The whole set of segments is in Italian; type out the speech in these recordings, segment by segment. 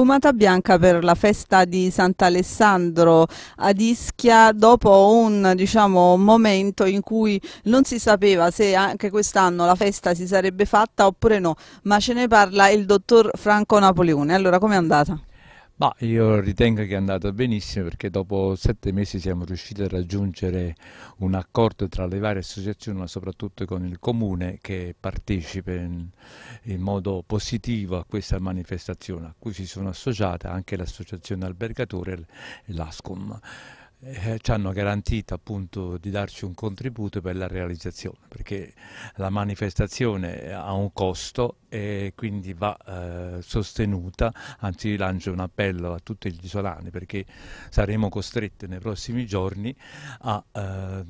fumata bianca per la festa di Sant'Alessandro ad Ischia dopo un diciamo, momento in cui non si sapeva se anche quest'anno la festa si sarebbe fatta oppure no, ma ce ne parla il dottor Franco Napoleone. Allora, com'è andata? Ma io ritengo che è andata benissimo perché dopo sette mesi siamo riusciti a raggiungere un accordo tra le varie associazioni, ma soprattutto con il comune che partecipa in, in modo positivo a questa manifestazione, a cui si sono associate anche l'associazione albergatore e l'ASCOM. Eh, ci hanno garantito appunto di darci un contributo per la realizzazione perché la manifestazione ha un costo e quindi va eh, sostenuta, anzi lancio un appello a tutti gli isolani perché saremo costretti nei prossimi giorni a, eh,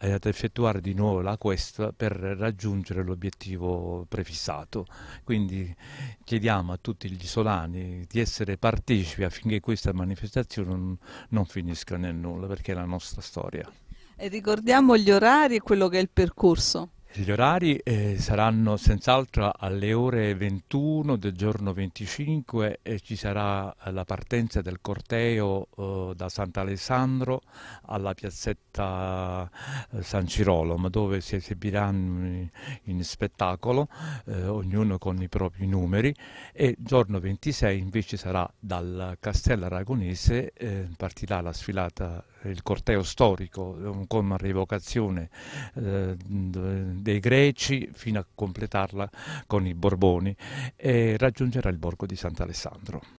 eh, ad effettuare di nuovo la quest per raggiungere l'obiettivo prefissato. Quindi chiediamo a tutti gli isolani di essere partecipi affinché questa manifestazione non, non finisca nel nulla perché è la nostra storia. E ricordiamo gli orari e quello che è il percorso. Gli orari eh, saranno senz'altro alle ore 21 del giorno 25 e ci sarà la partenza del corteo eh, da Sant'Alessandro alla piazzetta eh, San Cirolom dove si esibiranno in, in spettacolo eh, ognuno con i propri numeri e il giorno 26 invece sarà dal Castello Aragonese eh, partirà la sfilata il corteo storico con la rievocazione eh, dei greci fino a completarla con i Borboni e raggiungerà il borgo di Sant'Alessandro.